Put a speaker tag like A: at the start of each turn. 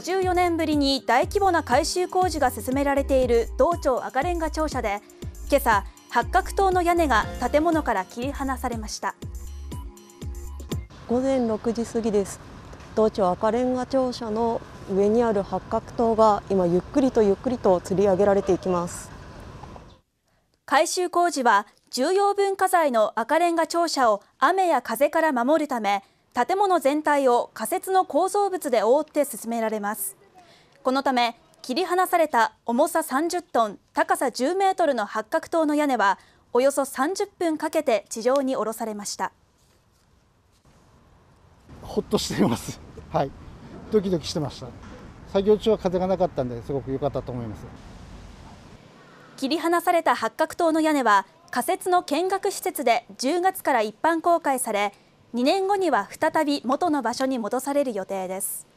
A: 54年ぶりに大規模な改修工事が進められている道庁赤レンガ庁舎で今朝八角塔の屋根が建物から切り離されました
B: 午前6時過ぎです道庁赤レンガ庁舎の上にある八角塔が今ゆっくりとゆっくりと吊り上げられていきます
A: 改修工事は重要文化財の赤レンガ庁舎を雨や風から守るため建物全体を仮設の構造物で覆って進められますこのため切り離された重さ30トン高さ10メートルの八角塔の屋根はおよそ30分かけて地上に降ろされました
C: ほっとしています はいドキドキしてました作業中は風がなかったんですごく良かったと思います
A: 切り離された八角塔の屋根は仮設の見学施設で10月から一般公開され2年後には再び元の場所に戻される予定です。